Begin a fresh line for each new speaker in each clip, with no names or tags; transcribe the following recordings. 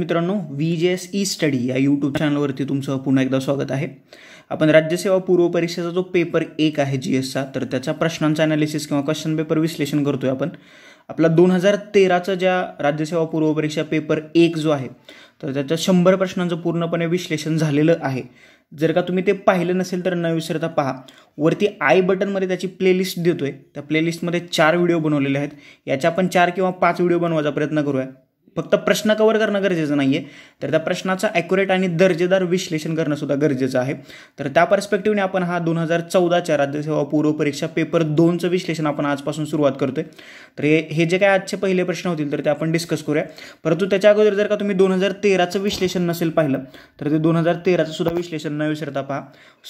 मित्रांनो V J S E study या YouTube चॅनलवरती तुमचं पुन्हा एकदा स्वागत आहे आपण राज्यसेवा पूर्व परीक्षेचा जो पेपर एक आहे जी एसचा तर त्याचा प्रश्नांचा ॲनालिसिस किंवा क्वेश्चन पेपर विश्लेषण करतोय आपण आपला दोन हजार तेराचा ज्या राज्यसेवा पूर्व परीक्षा पेपर एक जो आहे तर त्याच्या शंभर प्रश्नांचं पूर्णपणे विश्लेषण झालेलं आहे जर का तुम्ही ते पाहिलं नसेल तर न विसरता पहा वरती आय बटनमध्ये त्याची प्लेलिस्ट देतोय त्या प्लेलिस्टमध्ये चार व्हिडिओ बनवलेले आहेत याच्या आपण चार किंवा पाच व्हिडिओ बनवायचा प्रयत्न करूया फक्त प्रश्न कवर करणं गरजेचं नाही आहे तर त्या प्रश्नाचं ॲक्युरेट आणि दर्जेदार विश्लेषण करणंसुद्धा गरजेचं आहे तर त्या पर्स्पेक्टिव्हने आपण हा दोन हजार चौदाच्या राज्यसेवा पूर्व परीक्षा पेपर दोनचं विश्लेषण आपण आजपासून सुरुवात करतोय तर हे हे जे काय आजचे पहिले प्रश्न होतील तर ते आपण डिस्कस करूया परंतु त्याच्या अगोदर जर का तुम्ही दोन हजार तेराचं विश्लेषण नसेल पाहिलं तर ते दोन हजार तेराचं सुद्धा विश्लेषण न विसरता पहा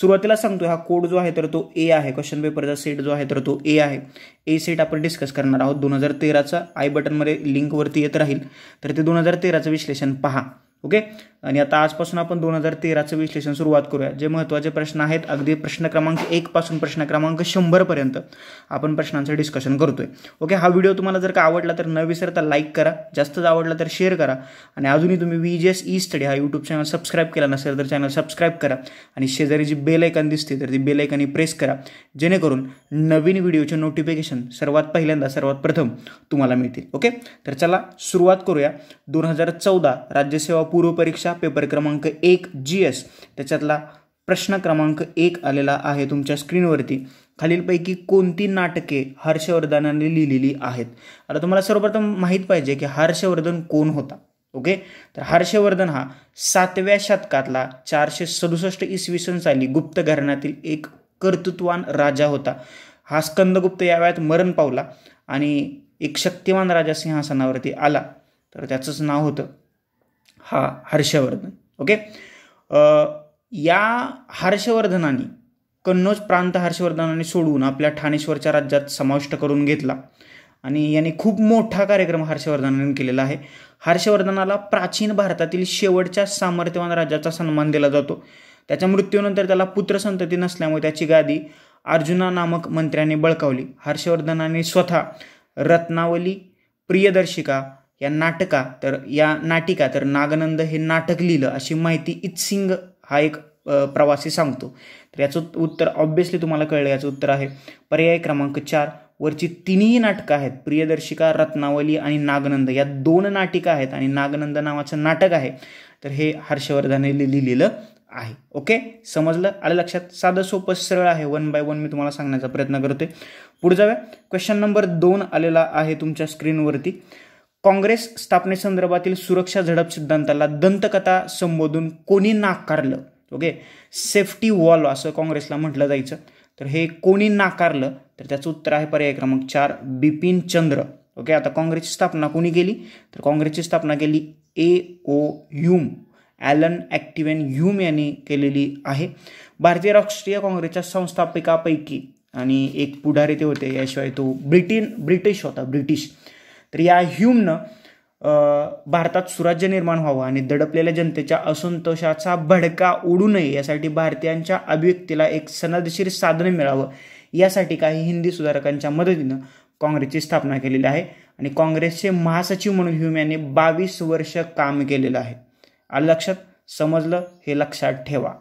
सुरुवातीला सांगतो हा कोड जो आहे तर तो ए आहे क्वेश्चन पेपरचा सेट जो आहे तर तो ए आहे ए सेट आपण डिस्कस करणार आहोत दोन हजार तेराचा आय बटनमध्ये लिंकवरती येत राहील तर ते दोन हजार तेराचं विश्लेषण पहा ओके आणि आता आजपासून आपण दोन हजार तेराचं विश्लेषण सुरुवात करूया जे महत्त्वाचे प्रश्न आहेत अगदी प्रश्न क्रमांक पासून प्रश्न क्रमांक शंभरपर्यंत आपण प्रश्नांचं डिस्कशन करतोय ओके हा व्हिडिओ तुम्हाला जर का आवडला तर न विसरता लाईक करा जास्तच आवडला तर शेअर करा आणि अजूनही तुम्ही V G S E study हा यूट्यूब चॅनल सबस्क्राईब केला नसेल तर चॅनल सबस्क्राईब करा आणि शेजारी जी बेल दिसते तर ती बेल प्रेस करा जेणेकरून नवीन व्हिडिओचे नोटिफिकेशन सर्वात पहिल्यांदा सर्वात प्रथम तुम्हाला मिळतील ओके तर चला सुरुवात करूया दोन हजार चौदा राज्यसेवा पूर्वपरीक्षा पेपर क्रमांक एक जी एस त्याच्यातला प्रश्न क्रमांक एक आलेला आहे तुमच्या स्क्रीनवरती खालीलपैकी कोणती नाटके हर्षवर्धनाने लिहिलेली आहेत आता तुम्हाला सर्वप्रथम माहीत पाहिजे की हर्षवर्धन कोण होता ओके तर हर्षवर्धन हा सातव्या शतकातला चारशे सदुसष्ट इसवी सन साली गुप्त घराण्यातील एक कर्तृत्वान राजा होता हा स्कंदगुप्त या वेळात मरण पावला आणि एक शक्तिमान राजा सिंहासनावरती आला तर त्याचंच नाव होतं हा हर्षवर्धन ओके या हर्षवर्धनाने कन्नौज प्रांत हर्षवर्धनाने सोडून आपल्या ठाणेश्वरच्या राज्यात समाविष्ट करून घेतला आणि याने खूप मोठा कार्यक्रम हर्षवर्धनाने केलेला आहे हर्षवर्धनाला प्राचीन भारतातील शेवटच्या सामर्थ्यवान राज्याचा सन्मान दिला जातो त्याच्या मृत्यूनंतर त्याला पुत्रसंतती नसल्यामुळे त्याची गादी अर्जुना नामक मंत्र्याने बळकावली हर्षवर्धनाने स्वतः रत्नावली प्रियदर्शिका या नाटका तर या नाटिका तर नागनंद हे नाटक लिहिलं अशी माहिती इतसिंग हा एक प्रवासी सांगतो तर याचं उत्तर ऑब्वियसली तुम्हाला कळलं याचं उत्तर आहे पर्याय क्रमांक चार वरची तिन्ही नाटकं आहेत प्रियदर्शिका रत्नावली आणि नागनंद या दोन नाटिका आहेत आणि नागनंद नावाचं नाटक आहे तर हे हर्षवर्धने लिहिलेलं आहे ओके समजलं आलं लक्षात साधं सोपं सरळ आहे वन बाय वन मी तुम्हाला सांगण्याचा प्रयत्न करतोय पुढे जाऊया क्वेश्चन नंबर दोन आलेला आहे तुमच्या स्क्रीनवरती काँग्रेस स्थापनेसंदर्भातील सुरक्षा झडप सिद्धांताला दंतकथा संबोधून कोणी नाकारलं ओके सेफ्टी वॉल असं काँग्रेसला म्हटलं जायचं तर हे कोणी नाकारलं तर त्याचं उत्तर आहे पर्याय क्रमांक चार बिपिन चंद्र ओके आता काँग्रेसची स्थापना कोणी केली तर काँग्रेसची स्थापना केली A O Hume Allan Octavian Hume यांनी केलेली आहे भारतीय राष्ट्रीय काँग्रेसच्या संस्थापिकापैकी आणि एक पुढारी ते होते याशिवाय तो ब्रिटिन ब्रिटिश होता ब्रिटिश तर या ह्यूमनं भारतात सुराज्य निर्माण व्हावं आणि दडपलेल्या जनतेच्या असंतोषाचा भडका उडू नये यासाठी भारतीयांच्या अभिव्यक्तीला एक सनदशीर साधन मिळावं यासाठी काही हिंदी सुधारकांच्या मदतीनं काँग्रेसची स्थापना केलेली आहे आणि काँग्रेसचे महासचिव म्हणून ह्यूम यांनी बावीस वर्ष काम केलेलं आहे आलं लक्षात समजलं हे लक्षात ठेवा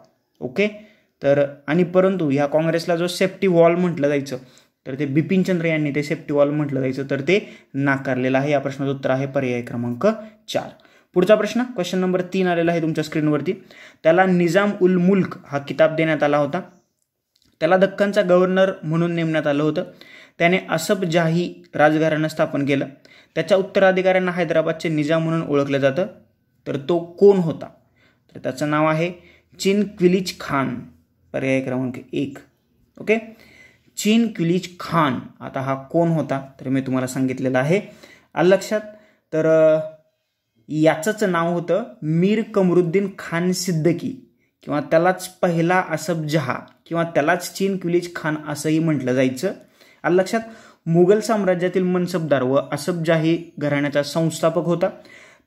ओके तर आणि परंतु ह्या काँग्रेसला जो सेफ्टी वॉल म्हटलं जायचं तर ते बिपिनचंद्र यांनी ते सेफ्टी वॉल म्हटलं जायचं तर ते नाकारलेलं आहे या प्रश्नाचं उत्तर आहे पर्याय क्रमांक चार पुढचा प्रश्न क्वेश्चन नंबर तीन आलेला आहे तुमच्या स्क्रीनवरती त्याला निजाम उल मुल्क हा किताब देण्यात आला होता त्याला दख्खनचा गव्हर्नर म्हणून नेमण्यात आलं होतं त्याने जाही राजघराणं स्थापन केलं त्याच्या उत्तराधिकाऱ्यांना हैदराबादचे निजाम म्हणून ओळखलं जातं तर तो कोण होता तर त्याचं नाव आहे चिन क्विलिच खान पर्याय क्रमांक एक ओके चीन क्युलिज खान आता हा कोण होता तर मी तुम्हाला सांगितलेला आहे आलं लक्षात तर याचंच नाव होतं मीर कमरुद्दीन खान सिद्दकी किंवा त्यालाच पहिला असब जहा किंवा त्यालाच चीन क्युलिज खान असंही म्हटलं जायचं आल लक्षात मुघल साम्राज्यातील मनसबदार व जाही घराण्याचा संस्थापक होता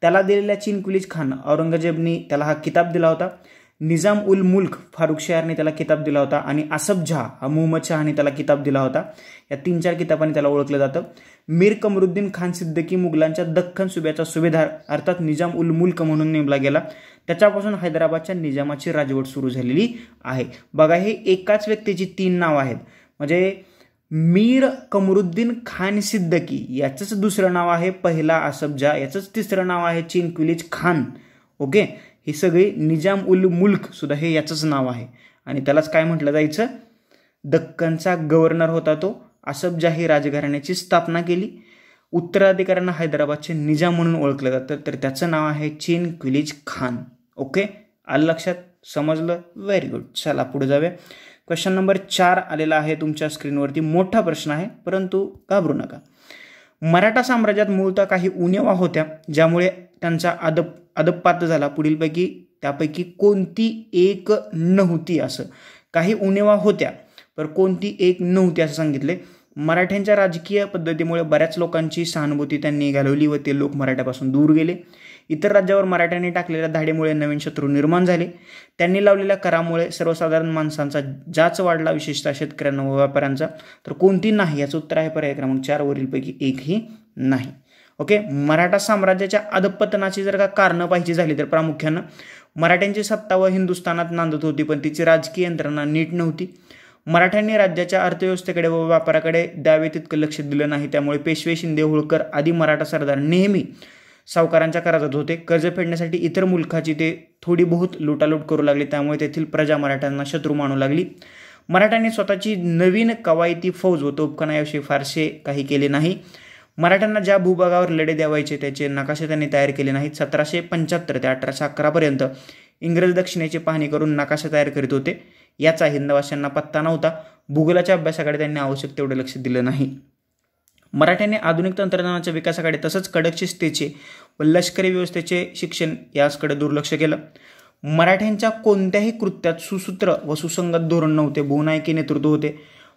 त्याला दिलेल्या चीन क्युलिज खान औरंगजेबनी त्याला हा किताब दिला होता निजाम उल मुल्क फारुख शहरने त्याला किताब दिला होता आणि असफ झा हा मोहम्मद शहाने त्याला किताब दिला होता या तीन चार किताबाने त्याला ओळखलं जातं मीर कमरुद्दीन खान सिद्दकी मुघलांच्या दख्खन सुब्याचा सुभेदार अर्थात निजाम उल मुल्क म्हणून नेमला गेला त्याच्यापासून हैदराबादच्या निजामाची राजवट सुरू झालेली आहे बघा हे एकाच व्यक्तीची तीन नाव आहेत म्हणजे मीर कमरुद्दीन खान सिद्दकी याचंच दुसरं नाव आहे पहिला असफजा याचंच तिसरं नाव आहे चिंक्विलिज खान ओके ही सगळी निजाम उल मुल्क सुद्धा हे याचंच नाव आहे आणि त्यालाच काय म्हटलं जायचं दक्कनचा गव्हर्नर होता तो असब जाही राजघराण्याची स्थापना केली उत्तराधिकाऱ्यांना हैदराबादचे निजाम म्हणून ओळखलं जातं तर त्याचं नाव आहे चीन क्विलिज खान ओके आलं लक्षात समजलं व्हेरी गुड चला पुढे जाऊया क्वेश्चन नंबर चार आलेला आहे तुमच्या स्क्रीनवरती मोठा प्रश्न आहे परंतु घाबरू नका मराठा साम्राज्यात मूळतः काही उणेवा होत्या ज्यामुळे त्यांचा अदब अदप्पात झाला पुढीलपैकी त्यापैकी कोणती एक नव्हती असं काही उणेवा होत्या पर कोणती एक नव्हती असं सांगितले मराठ्यांच्या राजकीय पद्धतीमुळे बऱ्याच लोकांची सहानुभूती त्यांनी घालवली व ते लोक मराठ्यापासून दूर गेले इतर राज्यावर मराठ्यांनी टाकलेल्या धाडीमुळे नवीन शत्रू निर्माण झाले त्यांनी लावलेल्या करामुळे सर्वसाधारण माणसांचा जाच वाढला विशेषतः शेतकऱ्यांना व व्यापाऱ्यांचा तर कोणती नाही याचं उत्तर आहे पर्याय क्रमांक चार वरीलपैकी एकही नाही ओके मराठा साम्राज्याच्या अधपतनाची जर का कारणं पाहिजे झाली तर प्रामुख्यानं मराठ्यांची सत्ता व हिंदुस्थानात नांदत होती पण तिची राजकीय यंत्रणा नीट नव्हती मराठ्यांनी राज्याच्या अर्थव्यवस्थेकडे व व्यापाराकडे द्यावे तितकं लक्ष दिलं नाही त्यामुळे पेशवे शिंदे होळकर आदी मराठा सरदार नेहमी सावकारांच्या कर्जात होते कर्ज फेडण्यासाठी इतर मुलखाची ते थोडी बहुत लुटालूट करू लागली त्यामुळे तेथील प्रजा मराठ्यांना शत्रू मानू लागली मराठ्यांनी स्वतःची नवीन कवायती फौज व याविषयी फारसे काही केले नाही मराठ्यांना ज्या भूभागावर लढे द्यावायचे त्याचे नकाशे त्यांनी तयार केले नाहीत सतराशे पंच्याहत्तर ते अठराशे अकरापर्यंत इंग्रज दक्षिणेची पाहणी करून नकाशा तयार करीत होते याचा हिंदवाशांना पत्ता नव्हता भूगोलाच्या अभ्यासाकडे त्यांनी आवश्यक तेवढे लक्ष दिलं नाही मराठ्यांनी आधुनिक तंत्रज्ञानाच्या विकासाकडे तसंच कडक शिस्तीचे व लष्करी व्यवस्थेचे शिक्षण याकडे दुर्लक्ष केलं मराठ्यांच्या कोणत्याही कृत्यात सुसूत्र व सुसंगत धोरण नव्हते बहुनायकी नेतृत्व होते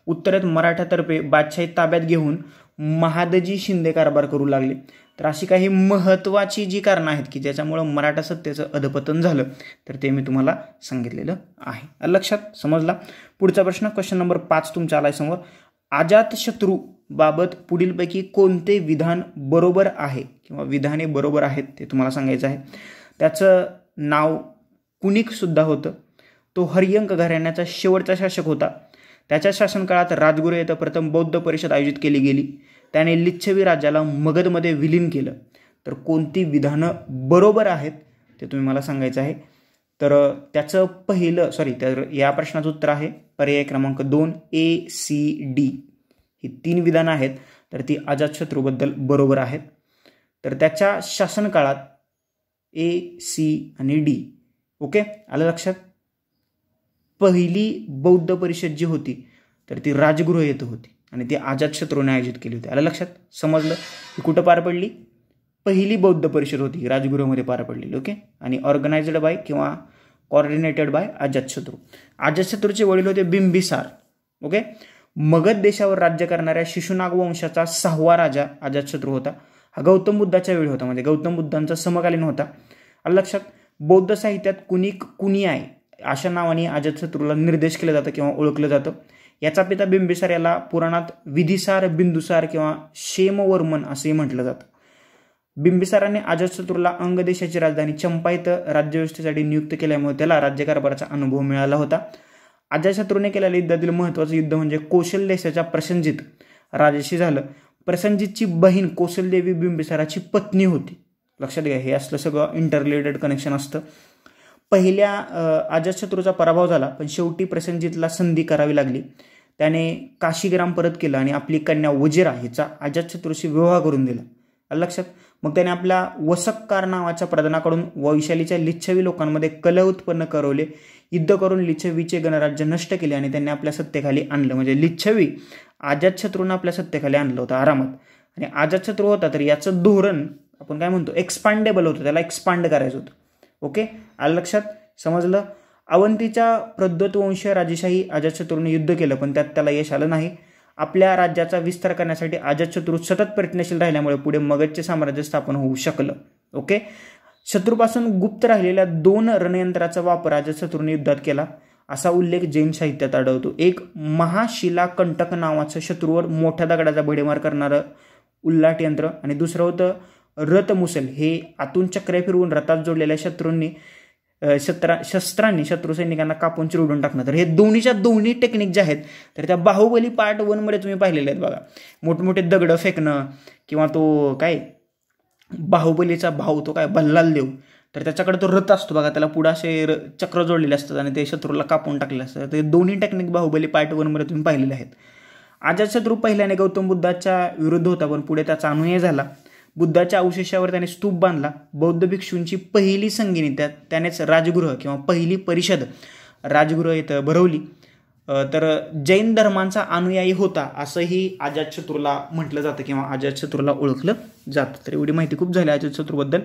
उत्तरेत मराठ्यातर्फे बादशाही ताब्यात घेऊन महादजी शिंदे कारभार करू लागले तर अशी काही महत्त्वाची जी कारणं आहेत की ज्याच्यामुळं मराठा सत्तेचं अधपतन झालं तर ते मी तुम्हाला सांगितलेलं आहे लक्षात समजला पुढचा प्रश्न क्वेश्चन नंबर पाच तुमच्या आलाय समोर अजातशत्रू बाबत पुढीलपैकी कोणते विधान बरोबर आहे किंवा विधाने बरोबर आहेत ते तुम्हाला सांगायचं आहे त्याचं नाव कुणिकसुद्धा होतं तो हरियंक घराण्याचा शेवटचा शासक होता त्याच्या शासनकाळात राजगुरू येथे प्रथम बौद्ध परिषद आयोजित केली गेली त्याने लिच्छवी राज्याला मगधमध्ये विलीन केलं तर कोणती विधानं बरोबर आहेत ते तुम्ही मला सांगायचं आहे तर त्याचं पहिलं सॉरी तर या प्रश्नाचं उत्तर आहे पर्याय क्रमांक दोन ए सी डी ही तीन विधानं आहेत तर ती अजातशत्रूबद्दल बरोबर आहेत तर त्याच्या शासनकाळात ए सी आणि डी ओके आलं लक्षात पहिली बौद्ध परिषद जी होती तर ती राजगृह येथे होती आणि ती आझाद शत्रूने आयोजित केली होती आलं लक्षात समजलं की कुठं पार पडली पहिली बौद्ध परिषद होती राजगृहामध्ये पार पडलेली ओके आणि ऑर्गनायझड बाय किंवा कॉर्डिनेटेड बाय आझाद शत्रू आझाद शत्रूचे वडील होते बिंबिसार ओके मगध देशावर राज्य करणाऱ्या शिशुनाग वंशाचा सहावा राजा आझाद शत्रू होता हा गौतम बुद्धाच्या वेळी होता म्हणजे गौतम बुद्धांचा समकालीन होता लक्षात बौद्ध साहित्यात कुणी आहे अशा नावाने अजतशत्रूला निर्देश केलं जातं किंवा ओळखलं जातं याचा पिता बिंबिसार याला पुराणात विधिसार बिंदुसार किंवा शेमवर्मन असंही म्हटलं जातं बिंबिसाराने अजतशत्रूला अंगदेशाची राजधानी चंपा इथं राज्यव्यवस्थेसाठी नियुक्त केल्यामुळे त्याला राज्यकारभाराचा अनुभव मिळाला होता अजतशत्रूने केलेल्या युद्धातील महत्वाचं युद्ध म्हणजे कौशल देशाच्या प्रसंजित राजाशी झालं प्रसंजितची बहीण कौशलदेवी बिंबिसाराची पत्नी होती लक्षात घ्या हे असलं सगळं इंटरलेटेड कनेक्शन असतं पहिल्या अजातशत्रूचा पराभव झाला पण शेवटी प्रसंजितला संधी करावी लागली त्याने काशीग्राम परत केलं आणि आपली कन्या वजिरा हिचा अजातशत्रूशी विवाह करून दिला लक्षात मग त्याने आपल्या वसक्कार नावाच्या प्रधानाकडून वैशालीच्या लिच्छवी लोकांमध्ये कल उत्पन्न करवले युद्ध करून लिच्छवीचे गणराज्य नष्ट केले आणि त्यांनी आपल्या सत्तेखाली आणलं म्हणजे लिच्छवी आजातशत्रूंना आपल्या सत्तेखाली आणलं होतं आरामात आणि अजातशत्रू होता तर याचं धोरण आपण काय म्हणतो एक्सपांडेबल होतं त्याला एक्सपांड करायचं होतं ओके आलं लक्षात समजलं अवंतीच्या वंश राजेशाही अजातशत्रूने युद्ध केलं पण त्यात त्याला यश आलं नाही आपल्या राज्याचा विस्तार करण्यासाठी अजातशत्रू सतत प्रयत्नशील राहिल्यामुळे पुढे मगधचे साम्राज्य स्थापन होऊ शकलं ओके शत्रूपासून गुप्त राहिलेल्या दोन रणयंत्राचा वापर अजातशत्रूने युद्धात केला असा उल्लेख जैन साहित्यात आढळतो एक महाशिला कंटक नावाचं शत्रूवर मोठ्या दगडाचा भिडेमार करणारं उल्लाट यंत्र आणि दुसरं होतं रथ मुसल हे आतून चक्रे फिरवून रथात जोडलेल्या शत्रूंनी शत्रा शस्त्रांनी शत्रू सैनिकांना कापून चिरडून टाकणं तर हे दोन्हीच्या दोन्ही टेक्निक ज्या आहेत तर त्या बाहुबली पार्ट वनमध्ये तुम्ही पाहिलेले आहेत बघा मोठमोठे दगड फेकणं किंवा तो काय बाहुबलीचा भाऊ तो काय बल्लाल देव तर त्याच्याकडे तो रथ असतो बघा त्याला पुढं असे चक्र जोडलेले असतात आणि ते शत्रूला कापून टाकले असतात ते दोन्ही टेक्निक बाहुबली पार्ट वनमध्ये तुम्ही पाहिलेले आहेत आजाद शत्रू पहिल्याने गौतम बुद्धाच्या विरुद्ध होता पण पुढे त्याचा अनुयाय झाला बुद्धाच्या अवशेषावर त्याने स्तूप बांधला बौद्ध भिक्षूंची पहिली संगीनी त्यात त्यानेच राजगृह किंवा पहिली परिषद राजगृह इथं भरवली तर जैन धर्मांचा अनुयायी होता असंही आजाद शत्रूला म्हटलं जातं किंवा आजाद शत्रूला ओळखलं जातं तर एवढी माहिती खूप झाली आजाद शत्रूबद्दल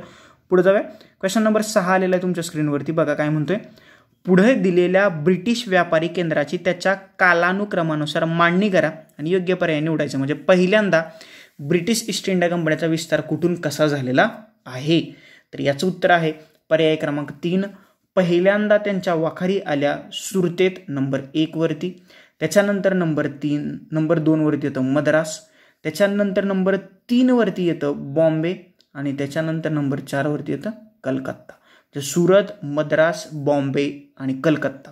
पुढे जाऊया क्वेश्चन नंबर सहा आलेला आहे तुमच्या स्क्रीनवरती बघा काय म्हणतोय पुढे दिलेल्या ब्रिटिश व्यापारी केंद्राची त्याच्या कालानुक्रमानुसार मांडणी करा आणि योग्य पर्याय निवडायचे म्हणजे पहिल्यांदा ब्रिटिश ईस्ट इंडिया कंपनीचा विस्तार कुठून कसा झालेला आहे तर याचं उत्तर आहे पर्याय क्रमांक तीन पहिल्यांदा त्यांच्या वाखारी आल्या सुरतेत नंबर एकवरती त्याच्यानंतर नंबर तीन नंबर दोनवरती येतं मद्रास त्याच्यानंतर नंबर तीनवरती येतं बॉम्बे आणि त्याच्यानंतर नंबर चारवरती येतं कलकत्ता तर सुरत मद्रास बॉम्बे आणि कलकत्ता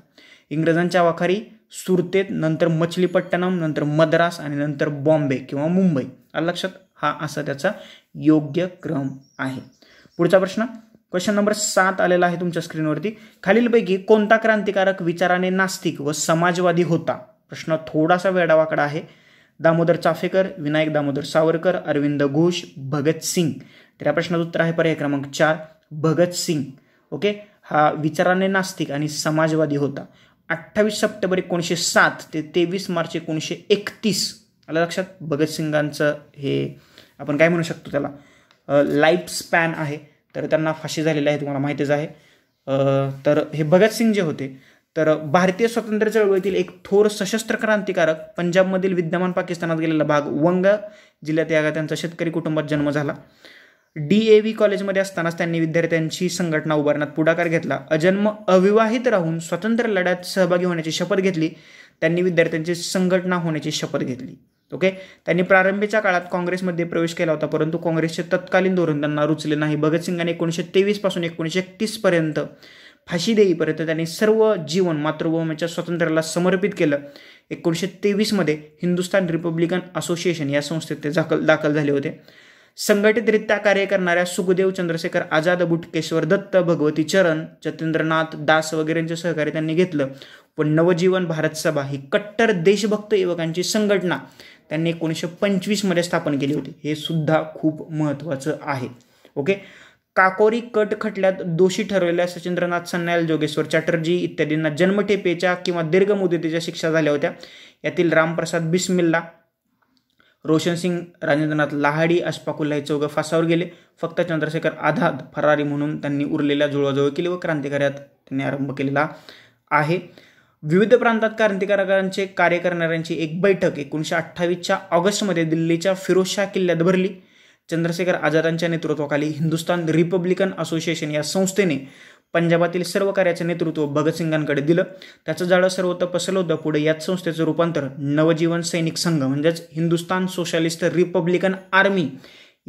इंग्रजांच्या वाखारी सुरतेत नंतर मछलीपट्टणम नंतर मद्रास आणि नंतर बॉम्बे किंवा मुंबई लक्षात हा असा त्याचा योग्य क्रम आहे पुढचा प्रश्न क्वेश्चन नंबर सात आलेला आहे तुमच्या स्क्रीनवरती खालीलपैकी कोणता क्रांतिकारक विचाराने नास्तिक व समाजवादी होता प्रश्न थोडासा वेडावाकडा आहे दामोदर चाफेकर विनायक दामोदर सावरकर अरविंद घोष भगतसिंग तर या प्रश्नाचं उत्तर आहे पर्याय क्रमांक चार भगतसिंग ओके हा विचाराने नास्तिक आणि समाजवादी होता अठ्ठावीस सप्टेंबर एकोणीसशे सात ते तेवीस मार्च एकोणीसशे एकतीस आलं लक्षात भगतसिंगांचं हे आपण काय म्हणू शकतो त्याला लाईफ स्पॅन आहे तर त्यांना फाशी झालेली आहे तुम्हाला माहितीच आहे तर हे भगतसिंग जे होते तर भारतीय स्वातंत्र्य चळवळीतील एक थोर सशस्त्र क्रांतिकारक पंजाबमधील विद्यमान पाकिस्तानात गेलेला भाग वंग जिल्ह्यात या त्यांचा शेतकरी कुटुंबात जन्म झाला डी ए व्ही कॉलेजमध्ये असतानाच त्यांनी विद्यार्थ्यांची संघटना उभारण्यात पुढाकार घेतला अजन्म अविवाहित राहून स्वातंत्र्य लढ्यात सहभागी होण्याची शपथ घेतली त्यांनी विद्यार्थ्यांची संघटना होण्याची शपथ घेतली ओके त्यांनी प्रारंभीच्या काळात काँग्रेसमध्ये प्रवेश केला होता परंतु काँग्रेसचे तत्कालीन धोरण त्यांना रुचले नाही भगतसिंगाने एकोणीसशे तेवीसपासून एकोणीसशे एकतीसपर्यंत फाशी देईपर्यंत त्यांनी सर्व जीवन मातृभूमीच्या स्वातंत्र्याला समर्पित केलं एकोणीसशे तेवीसमध्ये हिंदुस्थान रिपब्लिकन असोसिएशन या संस्थेत ते दाखल दाखल झाले होते संघटितरित्या कार्य करणाऱ्या सुखदेव चंद्रशेखर आझाद बुटकेश्वर दत्त भगवती चरण जतेंद्रनाथ दास वगैरेंचे सहकार्य त्यांनी घेतलं पण नवजीवन भारत सभा ही कट्टर देशभक्त युवकांची संघटना त्यांनी एकोणीसशे पंचवीसमध्ये स्थापन केली होती हे सुद्धा खूप महत्त्वाचं आहे ओके काकोरी कट खटल्यात दोषी ठरवलेल्या सचिंद्रनाथ सन्याल जोगेश्वर चॅटर्जी इत्यादींना जन्मठेपेच्या किंवा दीर्घ मुदतीच्या शिक्षा झाल्या होत्या यातील रामप्रसाद बिस्मिल्ला रोशन सिंग राजेंद्रनाथ लहाडी अशफाकुल्ला हे फासावर गेले फक्त चंद्रशेखर आझाद फरारी म्हणून त्यांनी उरलेल्या जुळवाजुळ केली व क्रांतिकार्यात त्यांनी आरंभ केलेला आहे विविध प्रांतात क्रांतिकारकांचे कार्य करणाऱ्यांची एक बैठक एकोणीशे अठ्ठावीसच्या ऑगस्टमध्ये दिल्लीच्या फिरोजशाह किल्ल्यात भरली चंद्रशेखर आझादांच्या नेतृत्वाखाली हिंदुस्तान रिपब्लिकन असोसिएशन या संस्थेने पंजाबातील सर्व कार्याचे नेतृत्व भगतसिंगांकडे दिलं त्याचं जाळं सर्वत्र पसरलं होतं पुढे याच संस्थेचं रूपांतर नवजीवन सैनिक संघ म्हणजेच हिंदुस्तान सोशलिस्ट रिपब्लिकन आर्मी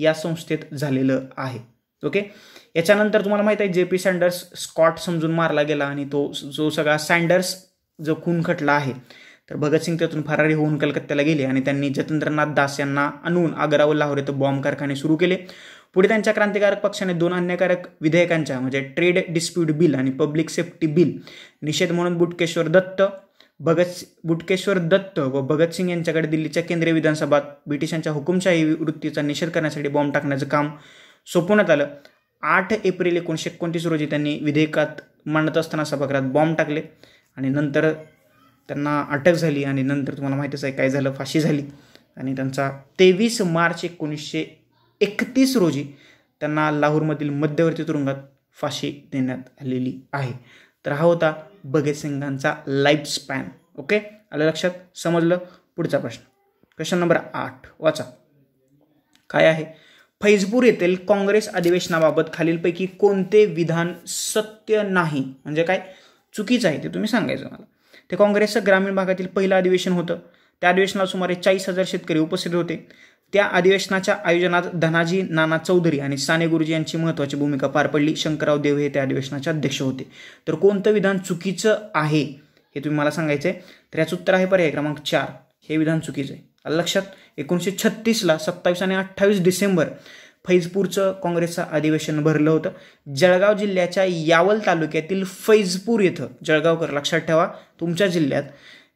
या संस्थेत झालेलं आहे ओके याच्यानंतर तुम्हाला माहिती आहे जे पी सँडर्स स्कॉट समजून मारला गेला आणि तो जो सगळा सँडर्स जो खून खटला आहे तर भगतसिंग त्यातून फरारी होऊन कलकत्त्याला गेले आणि त्यांनी जतेंद्रनाथ दास यांना आणून आग्रा लाहोर येथे बॉम्ब कारखाने सुरू केले पुढे त्यांच्या क्रांतिकारक पक्षाने दोन अन्यकारक विधेयकांच्या म्हणजे ट्रेड डिस्प्यूट बिल आणि पब्लिक सेफ्टी बिल निषेध म्हणून बुटकेश्वर दत्त भगत बुटकेश्वर दत्त व भगतसिंग यांच्याकडे दिल्लीच्या केंद्रीय विधानसभा ब्रिटिशांच्या हुकुमशाही वृत्तीचा निषेध करण्यासाठी बॉम्ब टाकण्याचं काम सोपवण्यात आलं आठ एप्रिल एकोणीसशे एकोणतीस रोजी त्यांनी विधेयकात मांडत असताना सभागृहात बॉम्ब टाकले आणि नंतर त्यांना अटक झाली आणि नंतर तुम्हाला माहितीच आहे काय झालं फाशी झाली आणि त्यांचा तेवीस मार्च एकोणीसशे एकतीस रोजी त्यांना लाहोरमधील मध्यवर्ती तुरुंगात फाशी देण्यात आलेली आहे तर हा होता भगतसिंगांचा लाईफ स्पॅन ओके आलं लक्षात समजलं पुढचा प्रश्न क्वेश्चन नंबर आठ वाचा काय आहे फैजपूर येथील काँग्रेस अधिवेशनाबाबत खालीलपैकी कोणते विधान सत्य नाही म्हणजे काय चुकीचं आहे ते तुम्ही सांगायचं मला ते काँग्रेसचं ग्रामीण भागातील पहिलं अधिवेशन होतं त्या अधिवेशनाला सुमारे चाळीस हजार शेतकरी उपस्थित होते त्या अधिवेशनाच्या आयोजनात धनाजी नाना चौधरी आणि साने गुरुजी यांची महत्त्वाची भूमिका पार पडली शंकरराव देव हे त्या अधिवेशनाचे अध्यक्ष होते तर कोणतं विधान चुकीचं आहे हे तुम्ही मला सांगायचं आहे तर याचं उत्तर आहे पर्याय क्रमांक चार हे विधान चुकीचं आहे लक्षात एकोणीसशे छत्तीसला सत्तावीस आणि अठ्ठावीस डिसेंबर फैजपूरचं काँग्रेसचं अधिवेशन भरलं होतं जळगाव जिल्ह्याच्या यावल तालुक्यातील फैजपूर येथं जळगावकर लक्षात ठेवा तुमच्या जिल्ह्यात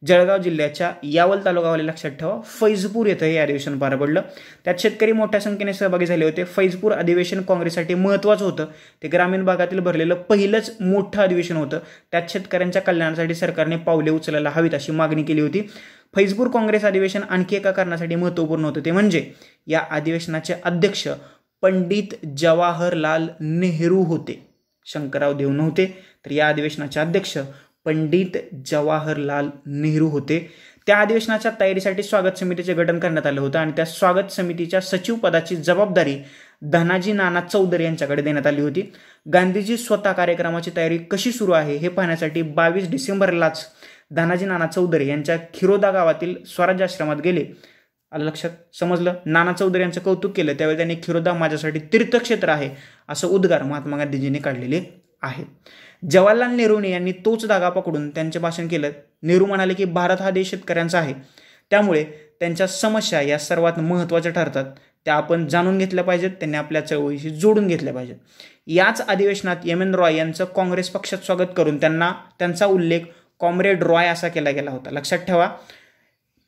जळगाव जिल्ह्याच्या यावल तालुकावाले लक्षात ठेवा फैजपूर येथे हे अधिवेशन पार पडलं त्यात शेतकरी मोठ्या संख्येने सहभागी झाले होते फैजपूर अधिवेशन काँग्रेससाठी महत्त्वाचं होतं ते ग्रामीण भागातील भरलेलं पहिलंच मोठं अधिवेशन होतं त्यात शेतकऱ्यांच्या कल्याणासाठी सरकारने पावले उचलायला हवीत अशी मागणी केली होती फैजपूर काँग्रेस अधिवेशन आणखी एका कारणासाठी महत्त्वपूर्ण होतं ते म्हणजे या अधिवेशनाचे अध्यक्ष पंडित जवाहरलाल नेहरू होते शंकरराव देव नव्हते तर या अधिवेशनाचे अध्यक्ष पंडित जवाहरलाल नेहरू होते त्या अधिवेशनाच्या तयारीसाठी स्वागत समितीचे गठन करण्यात आलं होतं आणि त्या स्वागत समितीच्या सचिव पदाची जबाबदारी धनाजी नाना चौधरी यांच्याकडे देण्यात आली होती गांधीजी स्वतः कार्यक्रमाची तयारी कशी सुरू आहे हे पाहण्यासाठी बावीस डिसेंबरलाच धनाजी नाना चौधरी यांच्या खिरोदा गावातील स्वराज्य आश्रमात गेले आलं लक्षात समजलं नाना चौधरी यांचं कौतुक केलं त्यावेळी त्यांनी खिरोदा माझ्यासाठी तीर्थक्षेत्र आहे असं उद्गार महात्मा गांधीजींनी काढलेले आहे जवाहरलाल नेहरूने यांनी तोच धागा पकडून त्यांचे भाषण केलं नेहरू म्हणाले की भारत हा देश शेतकऱ्यांचा आहे त्यामुळे त्यांच्या समस्या या सर्वात महत्त्वाच्या ठरतात त्या आपण जाणून घेतल्या पाहिजेत त्यांनी आपल्या चळवळीशी जोडून घेतल्या पाहिजेत याच अधिवेशनात एन रॉय यांचं काँग्रेस पक्षात स्वागत करून त्यांना त्यांचा उल्लेख कॉम्रेड रॉय असा केला गेला होता लक्षात ठेवा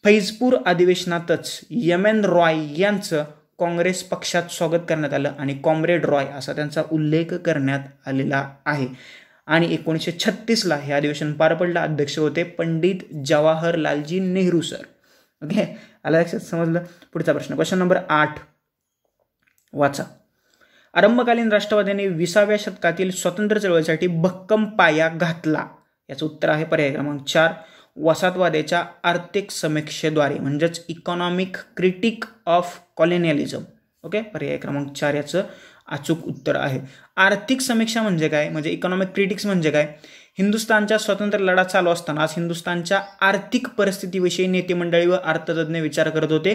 फैजपूर अधिवेशनातच यम एन रॉय यांचं काँग्रेस पक्षात स्वागत करण्यात आलं आणि कॉम्रेड रॉय असा त्यांचा उल्लेख करण्यात आलेला आहे आणि एकोणीसशे छत्तीसला हे अधिवेशन पार पडलं अध्यक्ष होते पंडित जवाहरलालजी नेहरू सर ओके आला लक्षात समजलं पुढचा प्रश्न क्वेश्चन नंबर आठ वाचा आरंभकालीन राष्ट्रवाद्याने विसाव्या शतकातील स्वतंत्र चळवळीसाठी भक्कम पाया घातला याचं उत्तर आहे पर्याय क्रमांक चार वसाहतवादाच्या आर्थिक समीक्षेद्वारे म्हणजेच economic critique of colonialism okay पर्याय क्रमांक चार याचं अचूक उत्तर आहे आर्थिक समीक्षा म्हणजे काय म्हणजे इकॉनॉमिक क्रिटिक्स म्हणजे काय हिंदुस्थानच्या स्वतंत्र लढा चालू असताना आज हिंदुस्थानच्या आर्थिक परिस्थितीविषयी नेते मंडळी व अर्थतज्ज्ञ विचार करत होते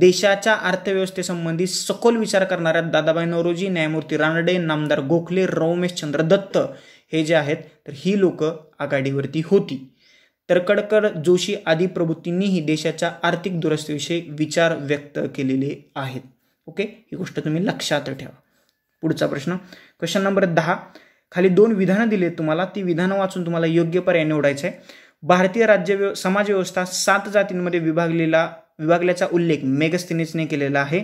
देशाच्या अर्थव्यवस्थेसंबंधी सखोल विचार करणाऱ्या दादाबाई नवरोजी न्यायमूर्ती रानडे नामदार गोखले रौमेश चंद्र दत्त हे जे आहेत तर ही लोक आघाडीवरती होती तर कडकड जोशी आदी प्रभूतींनीही देशाच्या आर्थिक दुरुस्तीविषयी विचार व्यक्त केलेले आहेत ओके ही गोष्ट तुम्ही लक्षात ठेवा पुढचा प्रश्न क्वेश्चन नंबर दहा खाली दोन विधानं दिले तुम्हाला ती विधानं वाचून तुम्हाला योग्य पर्याय निवडायचं आहे भारतीय राज्य समाजव्यवस्था सात जातींमध्ये विभागलेला विभागल्याचा उल्लेख मेगस्तिनीसने केलेला आहे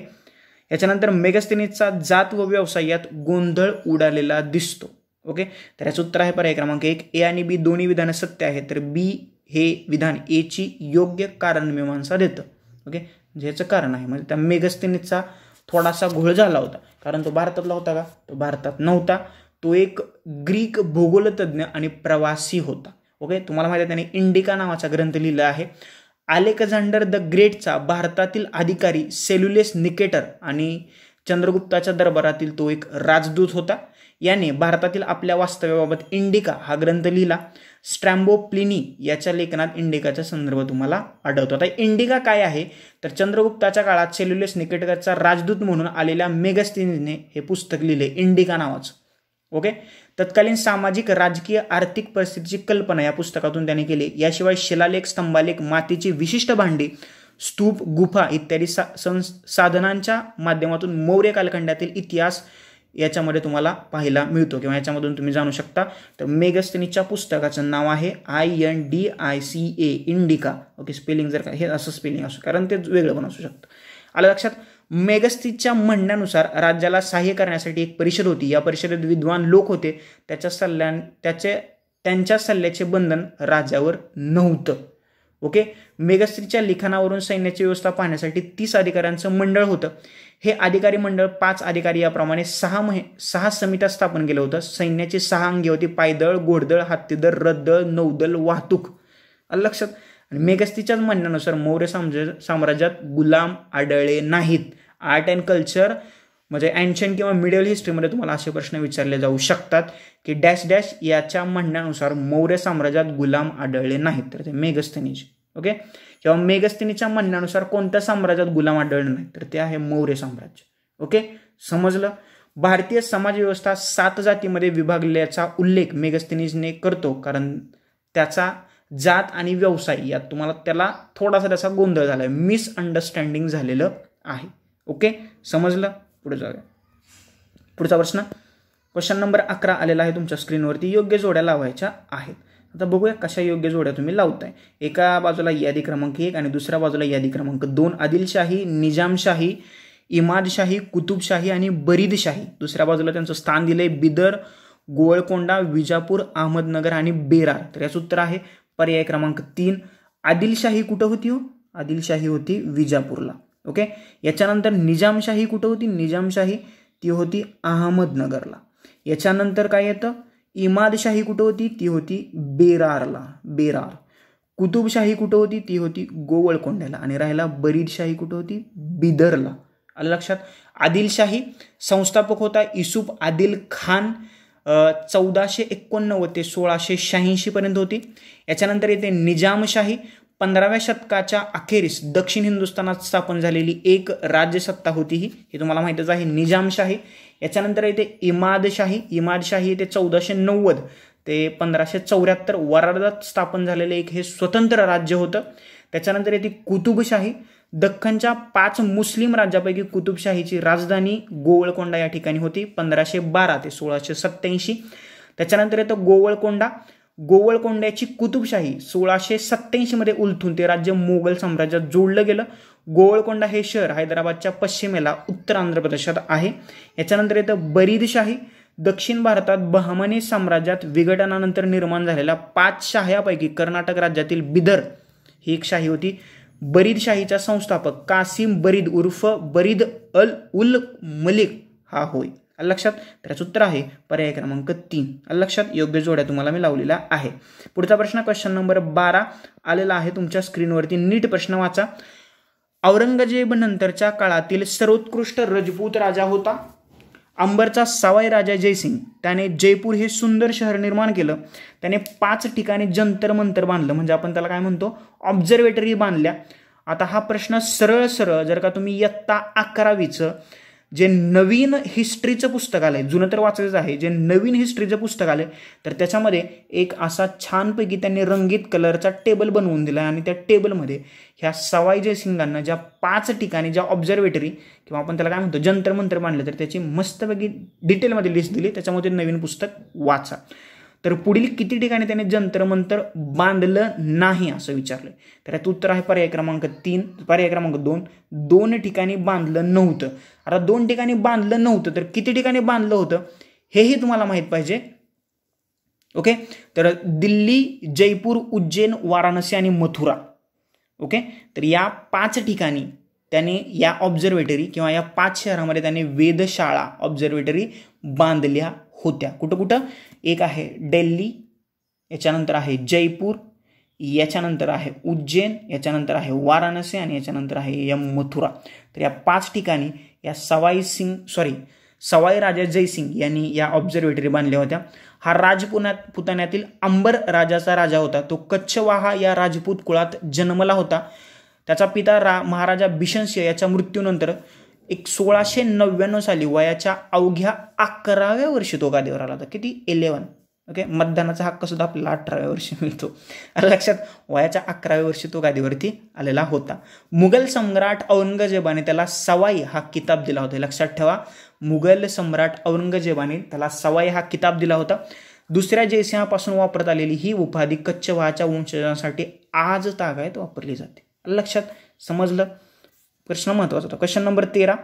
याच्यानंतर मेगस्तिनीसचा जात व व्यवसाय यात गोंधळ उडालेला दिसतो ओके तर याचं उत्तर आहे पर्याय क्रमांक एक ए आणि बी दोन्ही विधानं सत्य आहेत तर बी हे विधान ए ची योग्य कारण कारणमीमांसा देतं ओके ज्याचं कारण आहे म्हणजे त्या मेगस्तिनीचा थोडासा घोळ झाला होता कारण तो भारतातला होता का तो भारतात नव्हता तो एक ग्रीक भूगोलतज्ञ आणि प्रवासी होता ओके तुम्हाला माहिती आहे त्याने इंडिका नावाचा ग्रंथ लिहिला आहे अलेक्झांडर द ग्रेटचा भारतातील अधिकारी सेल्युलेस निकेटर आणि चंद्रगुप्ताच्या दरबारातील तो एक राजदूत होता याने भारतातील आपल्या वास्तव्याबाबत इंडिका हा ग्रंथ लिहिला स्ट्रॅम्बो प्लिनी याच्या लेखनात इंडिकाचा संदर्भ तुम्हाला आढळतो आता इंडिका काय आहे तर चंद्रगुप्ताच्या काळात सेल्युलस निकटकाचा राजदूत म्हणून आलेल्या मेगस्तिनीने हे पुस्तक लिहिले इंडिका नावाचं ओके तत्कालीन सामाजिक राजकीय आर्थिक परिस्थितीची कल्पना या पुस्तकातून त्याने केली याशिवाय शिलालेख स्तंभालेख मातीची विशिष्ट भांडी स्तूप गुफा इत्यादी सा साधनांच्या माध्यमातून मौर्य कालखंडातील इतिहास याच्यामध्ये तुम्हाला पाहायला मिळतो किंवा याच्यामधून तुम्ही जाणू शकता तर मेगस्टनीच्या पुस्तकाचं नाव आहे I N D I C A Indica okay spelling जर का हे असं स्पेलिंग असू कारण ते वेगळं पण असू शकतं आलं लक्षात मेगस्थितच्या म्हणण्यानुसार राज्याला सहाय्य करण्यासाठी एक परिषद होती या परिषदेत विद्वान लोक होते त्याच्या सल्ल्यान त्याचे त्यांच्या सल्ल्याचे बंधन राजावर नव्हतं ओके मेगस्त्रीच्या लिखाणावरून सैन्याची व्यवस्था पाहण्यासाठी तीस अधिकाऱ्यांचं मंडळ होतं हे अधिकारी मंडळ पाच अधिकारी याप्रमाणे सहा महि सहा समित्या स्थापन केलं होतं सैन्याची सहा अंगी होती पायदळ घोडदळ हत्तीदळ रद्दळ नौदल वाहतूक लक्षात आणि मेगस्तीच्याच म्हणण्यानुसार मौर्य साम्राज्यात गुलाम आढळले नाहीत आर्ट अँड कल्चर म्हणजे अँशन किंवा मिडल हिस्ट्रीमध्ये तुम्हाला असे प्रश्न विचारले जाऊ शकतात की डॅश डॅश याच्या म्हणण्यानुसार मौर्य साम्राज्यात गुलाम आढळले नाहीत तर ते मेगस्थनीज ओके किंवा मेघस्तिनीच्या म्हणण्यानुसार कोणत्या साम्राज्यात गुलाम आढळले नाही तर ते आहे मौर्य साम्राज्य ओके समजलं भारतीय समाजव्यवस्था सात जातीमध्ये विभागल्याचा उल्लेख मेगस्तिनीजने करतो कारण त्याचा जात आणि व्यवसाय यात तुम्हाला त्याला थोडासा त्याचा गोंधळ झाला आहे मिसअंडरस्टँडिंग झालेलं आहे ओके समजलं पुढे जाऊया पुढचा प्रश्न क्वेश्चन नंबर अकरा आलेला आहे तुमच्या स्क्रीनवरती योग्य जोड्या लावायच्या आहेत आता बघूया कशा योग्य जोड्या तुम्ही लावताय एका बाजूला यादी क्रमांक एक आणि दुसऱ्या बाजूला यादी क्रमांक दोन आदिलशाही निजामशाही इमादशाही कुतुबशाही आणि बरीदशाही दुसऱ्या बाजूला त्यांचं स्थान दिलं आहे बिदर गोवळकोंडा विजापूर अहमदनगर आणि बेरार तर याचं उत्तर आहे पर्याय क्रमांक तीन आदिलशाही कुठं होती हो आदिलशाही होती विजापूरला ओके याच्यानंतर निजामशाही कुठं होती निजामशाही ती होती अहमदनगरला याच्यानंतर काय येतं इमादशाही कुठं होती ती होती बेरारला बेरार कुतुबशाही कुठं होती ती होती गोवळकोंड्याला आणि राहिला बरीदशाही कुठं होती बिदरला आलं लक्षात आदिलशाही संस्थापक होता इसुफ आदिल खान चौदाशे एकोणनव्वद ते सोळाशे शहाऐंशीपर्यंत होती याच्यानंतर येते निजामशाही पंधराव्या शतकाच्या अखेरीस दक्षिण हिंदुस्थानात स्थापन झालेली एक राज्यसत्ता होती ही हे तुम्हाला माहितीच आहे निजामशाही याच्यानंतर येते इमादशाही इमादशाही येते चौदाशे नव्वद ते पंधराशे चौऱ्याहत्तर वराडात स्थापन झालेले एक हे स्वतंत्र राज्य होतं त्याच्यानंतर येते कुतुबशाही दख्खनच्या पाच मुस्लिम राज्यापैकी कुतुबशाहीची राजधानी गोवळकोंडा या ठिकाणी होती पंधराशे बारा ते सोळाशे सत्त्याऐंशी त्याच्यानंतर येतं गोवळकोंडा गोवळकोंड्याची कुतुबशाही सोळाशे सत्त्याऐंशीमध्ये उलथून ते राज्य मोगल साम्राज्यात जोडलं गेलं गोवळकोंडा हे शहर हैदराबादच्या पश्चिमेला उत्तर आंध्र प्रदेशात आहे याच्यानंतर येतं बरीदशाही दक्षिण भारतात बहमनी साम्राज्यात विघटनानंतर निर्माण झालेल्या पाच शाह्यापैकी कर्नाटक राज्यातील बिदर ही एक शाही होती बरीदशाहीचा संस्थापक कासिम बरीद उर्फ बरीद अल उल मलिक हा होय लक्षात त्याचं उत्तर आहे पर्याय क्रमांक तीन लक्षात योग्य जोड्या तुम्हाला मी लावलेला आहे पुढचा प्रश्न क्वेश्चन नंबर बारा आलेला आहे तुमच्या स्क्रीनवरती नीट प्रश्न वाचा औरंगजेब नंतरच्या काळातील सर्वोत्कृष्ट रजपूत राजा होता अंबरचा सवाई राजा जयसिंग त्याने जयपूर हे सुंदर शहर निर्माण केलं त्याने पाच ठिकाणी जंतर मंतर बांधलं म्हणजे आपण त्याला काय म्हणतो ऑब्झर्वेटरी बांधल्या आता हा प्रश्न सरळ सरळ जर का तुम्ही इयत्ता अकरावीचं जे नवीन हिस्ट्रीचं पुस्तक आलं आहे जुनं तर वाचायचं आहे जे नवीन हिस्ट्रीचं पुस्तक आलं आहे तर त्याच्यामध्ये एक असा छानपैकी त्यांनी रंगीत कलरचा टेबल बनवून दिला आणि त्या टेबलमध्ये ह्या सवाई जयसिंगांना ज्या पाच ठिकाणी ज्या ऑब्झर्वेटरी किंवा आपण त्याला काय म्हणतो जंतर मंत्र मानलं तर त्याची मस्तपैकी डिटेलमध्ये लिस्ट दिली त्याच्यामध्ये नवीन पुस्तक वाचा तर पुढील किती ठिकाणी त्याने जंतरमंतर बांधलं नाही असं विचारलं तर यात उत्तर आहे पर्याय क्रमांक तीन पर्याय क्रमांक दोन दोन ठिकाणी बांधलं नव्हतं आता दोन ठिकाणी बांधलं नव्हतं तर किती ठिकाणी बांधलं होतं हेही तुम्हाला माहीत पाहिजे ओके तर दिल्ली जयपूर उज्जैन वाराणसी आणि मथुरा ओके तर या पाच ठिकाणी त्याने या ऑब्झर्वेटरी किंवा या पाच शहरामध्ये त्याने वेधशाळा ऑब्झर्वेटरी बांधल्या होत्या कुठं कुठं एक आहे डेल्ली याच्यानंतर आहे जयपूर याच्यानंतर आहे उज्जैन याच्यानंतर आहे वाराणसी आणि याच्यानंतर आहे यम मथुरा तर या पाच ठिकाणी या सवाई सिंग सॉरी सवाई राजा जयसिंग यांनी या ऑब्झर्वेटरी बांधल्या होत्या हा राजपुना पुतण्यातील अंबर राजाचा राजा होता तो कच्छवाहा या राजपूत कुळात जन्मला होता त्याचा पिता रा महाराजा बिशनसिंह याच्या मृत्यूनंतर एक सोळाशे नव्याण्णव साली वयाच्या अवघ्या अकराव्या वर्षी तो गादीवर आला होता किती इलेवन ओके मतदानाचा हक्क सुद्धा आपल्याला अठराव्या वर्षी मिळतो लक्षात वयाच्या अकराव्या वर्षी तो गादीवरती आलेला होता मुघल सम्राट औरंगजेबाने त्याला सवाई हा किताब दिला होता लक्षात ठेवा मुघल सम्राट औरंगजेबाने त्याला सवाई हा किताब दिला होता दुसऱ्या जयसिंहापासून वापरत आलेली ही उपाधी कच्छ वहाच्या वंशजांसाठी आज तागायत वापरली जाते लक्षात समजलं प्रश्न महत्त्वाचा होता क्वेश्चन नंबर तेरा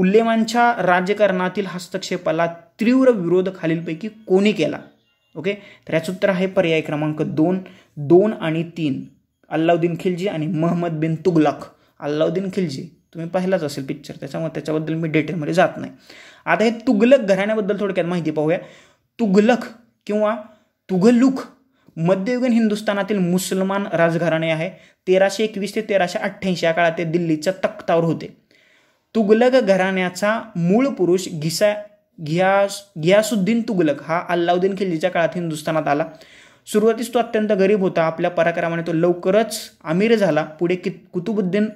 उल्लेमांच्या राजकारणातील हस्तक्षेपाला तीव्र विरोध खालीलपैकी कोणी केला ओके तर याचं उत्तर आहे पर्याय क्रमांक दोन दोन आणि तीन अल्लाउद्दीन खिलजी आणि महम्मद बिन तुगलक अल्लाउद्दीन खिलजी तुम्ही पाहिलाच असेल पिक्चर त्याच्यामुळे त्याच्याबद्दल मी डिटेलमध्ये जात नाही आता हे तुगलक घराण्याबद्दल थोडक्यात माहिती पाहूया तुगलक किंवा तुघलुक मध्ययुगीन हिंदुस्थानातील मुसलमान राजघराणे आहे तेराशे एकवीस ते तेराशे अठ्ठ्याऐंशी या काळात ते दिल्लीच्या तख्तावर होते तुगलक घराण्याचा मूळ पुरुष घिसा घियास घियासुद्दीन तुगलक हा अल्लाउद्दीन खिल्लीच्या काळात हिंदुस्थानात आला सुरुवातीस तो अत्यंत गरीब होता आपल्या पराक्रमाने तो लवकरच अमीर झाला पुढे कि कुतुबुद्दीन